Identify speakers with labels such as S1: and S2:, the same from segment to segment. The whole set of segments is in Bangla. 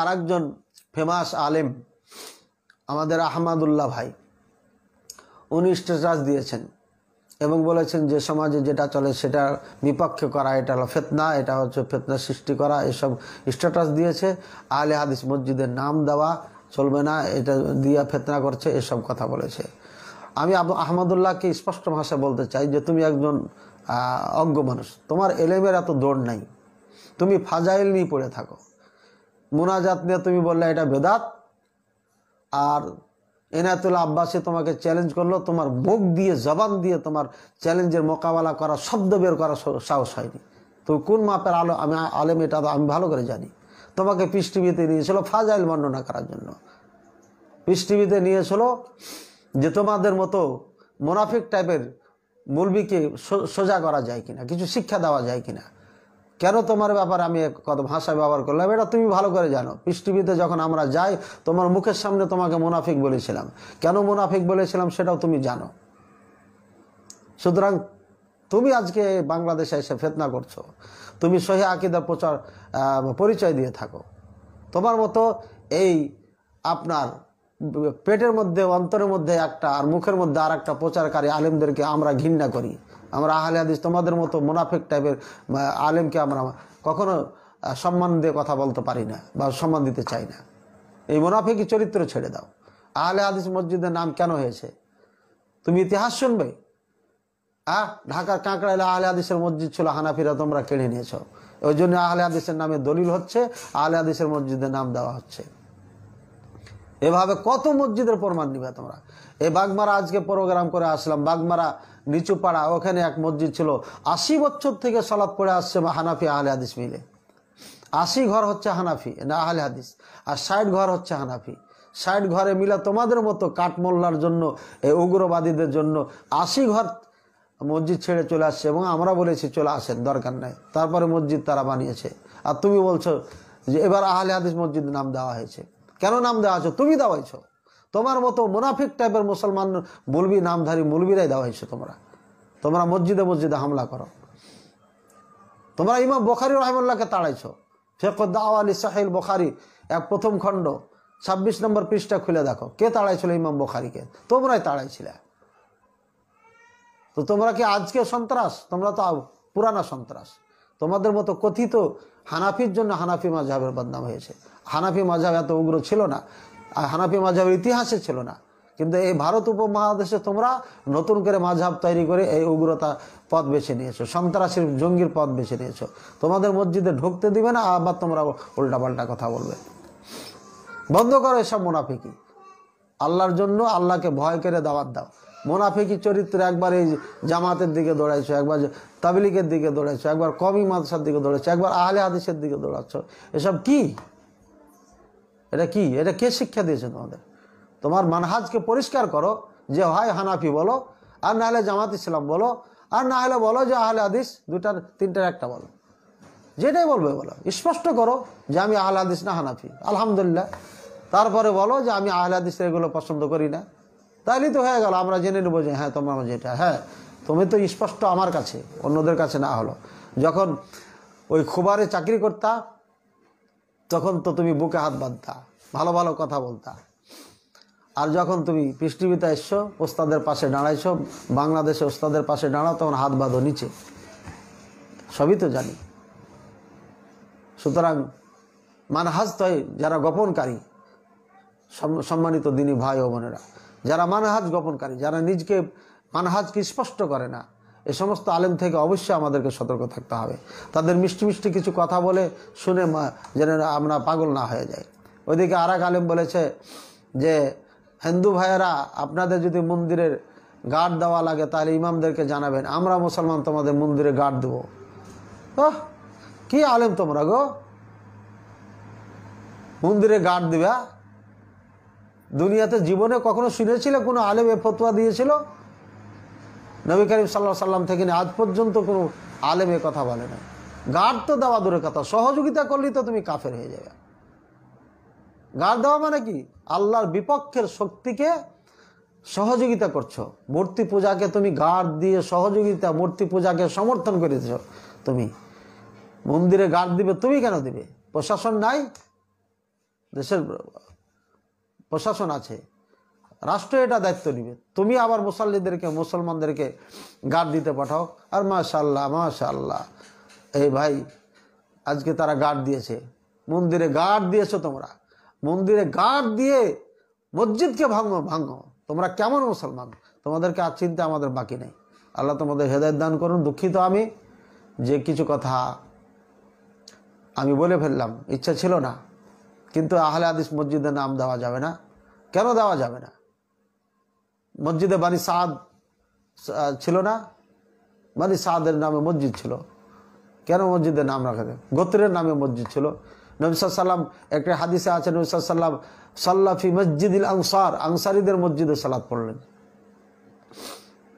S1: আর একজন ফেমাস আলেম আমাদের আহমাদুল্লাহ ভাই উনি স্ট্যাটাস দিয়েছেন এবং বলেছেন যে সমাজে যেটা চলে সেটা বিপক্ষে করা এটা হলো ফেতনা এটা হচ্ছে ফেতনা সৃষ্টি করা এসব স্ট্যাটাস দিয়েছে আলে হাদিস মসজিদের নাম দেওয়া চলবে না এটা দিয়া ফেতনা করছে এসব কথা বলেছে আমি আহমদুল্লাহকে স্পষ্ট ভাষায় বলতে চাই যে তুমি একজন অজ্ঞ মানুষ তোমার এলেমের এত দৌড় নাই তুমি ফাজাইল নিয়ে পড়ে থাকো মোনাজাত নিয়ে তুমি বললে এটা বেদাত আর এনায়তুল আব্বাসে তোমাকে চ্যালেঞ্জ করলো তোমার মুখ দিয়ে জবান দিয়ে তোমার চ্যালেঞ্জের মোকাবেলা করা শব্দ বের করা সাহস হয়নি তুমি কোন মাপের আলো আমি আলেম এটা তো আমি ভালো করে জানি তোমাকে পৃষ্ঠিবীতে নিয়েছিল ফাজাইল বর্ণনা করার জন্য পৃষ্ঠিবীতে নিয়েছিল যে তোমাদের মতো মোনাফিক টাইপের মুরবিকে সোজা করা যায় কিনা কিছু শিক্ষা দেওয়া যায় কিনা কেন তোমার ব্যাপার আমি কত ভাষা ব্যবহার করলাম এটা তুমি ভালো করে জানো পৃষ্ঠিবীতে যখন আমরা যাই তোমার মুখের সামনে তোমাকে মুনাফিক বলেছিলাম কেন মুনাফিক বলেছিলাম সেটাও তুমি জানো সুতরাং তুমি আজকে বাংলাদেশে এসে ফেতনা করছো তুমি সহি আকিদার প্রচার পরিচয় দিয়ে থাকো তোমার মতো এই আপনার পেটের মধ্যে অন্তরের মধ্যে একটা আর মুখের মধ্যে আর একটা প্রচারকারী আলেমদেরকে আমরা ঘৃণা করি আমরা আহলে হাদিস তোমাদের মতো মুনাফেক টাইপের আলেমকে আমরা কখনো সম্মান দিয়ে কথা বলতে পারি না বা সম্মান দিতে চাই না এই মুনাফিকই চরিত্র ছেড়ে দাও আহলে হাদিস মসজিদের নাম কেন হয়েছে তুমি ইতিহাস শুনবে আহ ঢাকার কাঁকড়া এলে আহলে হাদিসের মসজিদ ছিল হানাফিরা তোমরা কেড়ে নিয়েছ ওই জন্য আহলে হাদিসের নামে দলিল হচ্ছে আহলে হাদিসের মসজিদের নাম দেওয়া হচ্ছে এভাবে কত মসজিদের প্রমাণ নিবে তোমরা এই বাগমারা আজকে প্রোগ্রাম করে আসলাম বাগমারা পাড়া ওখানে এক মসজিদ ছিল আশি বছর থেকে সলাপ পড়ে আসছে হানাফি আহলে হাদিস মিলে আশি ঘর হচ্ছে হানাফি না আহলে হাদিস আর ষাট ঘর হচ্ছে হানাফি ষাট ঘরে মিলা তোমাদের মতো কাঠমোল্লার জন্য এই উগ্রবাদীদের জন্য আশি ঘর মসজিদ ছেড়ে চলে আসছে এবং আমরা বলেছি চলে আসেন দরকার নাই তারপরে মসজিদ তারা বানিয়েছে আর তুমি বলছো যে এবার আহলে হাদিস মসজিদ নাম দেওয়া হয়েছে কেন নাম দেওয়া হয়েছে তুমি দেওয়াইছো তোমার মতো মুনাফিক টাইপের মুসলমান মুলবি নামধারী মুলবিরাই দেওয়া হয়েছে তোমরা তোমরা মসজিদে মসজিদে হামলা করো তোমরা ইমাম বখারি রহমুল্লাহকে তাড়াইছ ফেকদ্দাও আলী সাহেল বখারি এক প্রথম খণ্ড ২৬ নম্বর পৃষ্ঠা খুলে দেখো কে তাড়াইছিল ইমাম বখারিকে তোমরাই তাড়াইছিলে তো তোমরা কি আজকে সন্ত্রাস তোমরা তো পুরানা সন্ত্রাস তোমাদের মতো কথিত হানাফির জন্য হানাফি মাঝহের বদনাম হয়েছে হানাফি মাঝহ এত উগ্র ছিল না হানাফি মাঝহের ইতিহাসে ছিল না কিন্তু এই ভারত উপমহাদেশে তোমরা নতুন করে মাঝহাব তৈরি করে এই উগ্রতা পথ বেছে নিয়েছো সন্ত্রাসীর জঙ্গির পথ বেছে নিয়েছো তোমাদের মসজিদে ঢুকতে দিবে না আবার তোমরা উল্টাপাল্টা কথা বলবে বন্ধ করো এসব মোনাফিকি আল্লাহর জন্য আল্লাহকে ভয় করে দাওয়াত দাও মোনাফিকি চরিত্র একবার এই জামাতের দিকে দৌড়াইছো একবার তাবলিকের দিকে দৌড়াইছো একবার কমি মাদশার দিকে দৌড়াইছো একবার আহলে হাদিসের দিকে দৌড়াচ্ছ এসব কী এটা কি এটা কে শিক্ষা দিয়েছে তোমাদের তোমার মানহাজকে পরিষ্কার করো যে হয় হানাফি বলো আর না হলে জামাত ইসলাম বলো আর না হলে বলো যে আহলে আদিস দুটার তিনটার একটা বলো যেটাই বলবে বলো স্পষ্ট করো যে আমি আহলে আদিস না হানাফি আলহামদুলিল্লাহ তারপরে বলো যে আমি আহলে আদিস এগুলো পছন্দ করি না তাইলে তো হয়ে গেল আমরা জেনে নেবো যে হ্যাঁ তোমার যেটা হ্যাঁ তুমি তো স্পষ্ট আমার কাছে অন্যদের কাছে না হলো যখন ওই খুবারে চাকরি করতা তখন তো তুমি বুকে হাত বাঁধতা ভালো ভালো কথা বলতা আর যখন তুমি পৃষ্ঠিবিতে এসছো ওস্তাদের পাশে দাঁড়াইছো বাংলাদেশে ওস্তাদের পাশে দাঁড়াও তখন হাত বাঁধো নিচে সবই তো জানি সুতরাং মানহাজ তয় যারা গোপনকারী সম্মানিত দিনী ভাই ও বোনেরা যারা মানহাজ গোপনকারী যারা নিজকে মানহাজকে স্পষ্ট করে না এ সমস্ত আলেম থেকে অবশ্যই আমাদেরকে সতর্ক থাকতে হবে তাদের মিষ্টি মিষ্টি কিছু কথা বলে শুনে যেন আমরা পাগল না হয়ে যাই ওইদিকে আর এক আলেম বলেছে যে হিন্দু ভাইয়েরা আপনাদের যদি মন্দিরের গার্ড দেওয়া লাগে তাহলে ইমামদেরকে জানাবেন আমরা মুসলমান তোমাদের মন্দিরে গার্ড দেবো ওহ কি আলেম তোমরা গো মন্দিরে গার্ড দিবা দুনিয়াতে জীবনে কখনো শুনেছিলে কোনো আলেম এ ফতোয়া দিয়েছিল নবী করিম সাল্লাহ সাল্লাম থেকে আজ পর্যন্ত কোনো আলেমে কথা বলে না গার্ড তো দেওয়া দূরের কথা সহযোগিতা করলেই তো তুমি কাফের হয়ে যাবে গার্ড দেওয়া মানে কি আল্লাহর বিপক্ষের শক্তিকে সহযোগিতা করছো মূর্তি পূজাকে তুমি গার্ড দিয়ে সহযোগিতা মূর্তি পূজাকে সমর্থন করে দিছ তুমি মন্দিরে গার্ড দিবে তুমি কেন দিবে প্রশাসন নাই দেশের প্রশাসন আছে রাষ্ট্র এটা দায়িত্ব নিবে তুমি আবার মুসল্লিদেরকে মুসলমানদেরকে গার্ড দিতে পাঠাও আর মাশাল্লাহ মাশাল্লাহ এই ভাই আজকে তারা গার্ড দিয়েছে মন্দিরে গার্ড দিয়েছো তোমরা মন্দিরে গার্ড দিয়ে মসজিদকে ভাঙো ভাঙো তোমরা কেমন মুসলমান তোমাদেরকে আর চিন্তা আমাদের বাকি নেই আল্লাহ তোমাদের হেদায়ত দান করুন দুঃখিত আমি যে কিছু কথা আমি বলে ফেললাম ইচ্ছা ছিল না কিন্তু আহলে আদিস মসজিদের নাম দেওয়া যাবে না কেন দেওয়া যাবে না মসজিদে বানি সাদ ছিল না বানি সাদের নামে মসজিদ ছিল কেন মসজিদের নাম রাখা যায় গোত্রের নামে মসজিদ ছিল নবিসাল্লাম একটা হাদিসে আছে নবিসাল্লাম সাল্লাফি মসজিদ ইল আংসার আংসারিদের মসজিদে সালাদ পড়লেন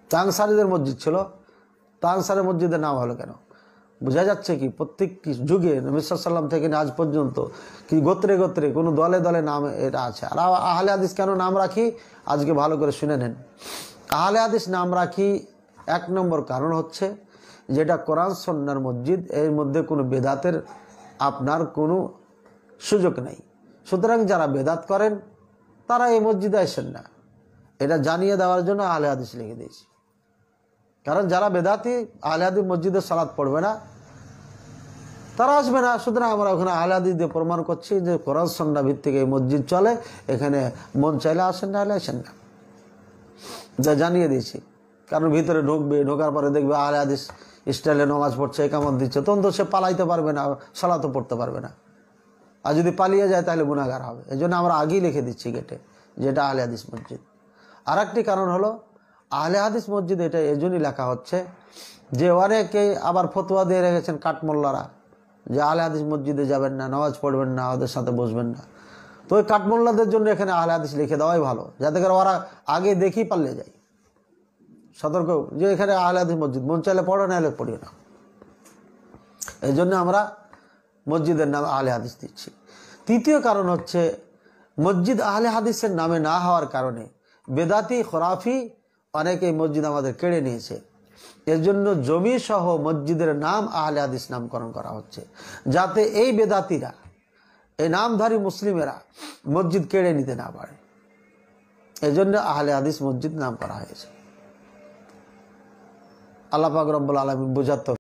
S1: তা আংসারিদের মসজিদ ছিল তা আংসারের মসজিদের নাম হলো কেন বোঝা যাচ্ছে কি প্রত্যেকটি যুগে নবিসাল্লাম থেকে আজ পর্যন্ত কি গোত্রে গোত্রে কোনো দলে দলে নাম এটা আছে আর আহলে আদিস কেন নাম রাখি আজকে ভালো করে শুনে নেন আহলে আদিস নাম রাখি এক নম্বর কারণ হচ্ছে যেটা কোরআন সন্ন্যার মসজিদ এর মধ্যে কোনো বেদাতের আপনার কোনো সুযোগ নেই সুতরাং যারা বেদাত করেন তারা এই মসজিদে আসেন না এটা জানিয়ে দেওয়ার জন্য আহলে আদিস লিখে দিয়েছি কারণ যারা বেদাতি আহলে আদি মসজিদে সালাদ পড়বে না তারা আসবে না সুতরাং আমরা ওখানে আলাদি দিয়ে প্রমাণ করছি যে কোরআন সন্না ভিত্তিক এই মসজিদ চলে এখানে মন চাইলে আসেন না হলে আসেন না যা জানিয়ে দিয়েছি কারণ ভিতরে ঢুকবে ঢোকার পরে দেখবে আলে আদিস স্টাইলে নমাজ পড়ছে একামত দিচ্ছে তখন তো সে পালাইতে পারবে না সলাতে পড়তে পারবে না আর যদি পালিয়ে যায় তাহলে গুণাগার হবে এই জন্য আমরা আগেই লিখে দিচ্ছি গেটে যেটা আলে হাদিস মসজিদ আর একটি কারণ হলো আহলে হাদিস মসজিদ এটা এজন্যই লেখা হচ্ছে যে অনেকে আবার ফতুয়া দিয়ে রেখেছেন কাঠমোল্লারা যে আহলে হাদিস মসজিদে যাবেন না নামাজ পড়বেন না ওদের সাথে বসবেন না তো ওই কাঠমোল্লাদের জন্য এখানে আহলে হাদিস লিখে দেওয়াই ভালো যাতে করে ওরা আগে দেখি পারলে যায় সতর্ক যে এখানে আহলে হাদিস মসজিদ মন চাইলে পড়ো না এলে পড়িও না এই জন্য আমরা মসজিদের নাম আহলে হাদিস দিচ্ছি তৃতীয় কারণ হচ্ছে মসজিদ আহলে হাদিসের নামে না হওয়ার কারণে বেদাতি খরাফি অনেকে মসজিদ আমাদের কেড়ে নিয়েছে এজন্য জমি সহ মসজিদের নাম আহলে হাদিস নামকরণ করা হচ্ছে যাতে এই বেদাতিরা এই নামধারী মুসলিমেরা মসজিদ কেড়ে নিতে না পারে এজন্য আহলে হাদিস মসজিদ নাম করা হয়েছে আল্লাহ পাক আলমী বোঝাত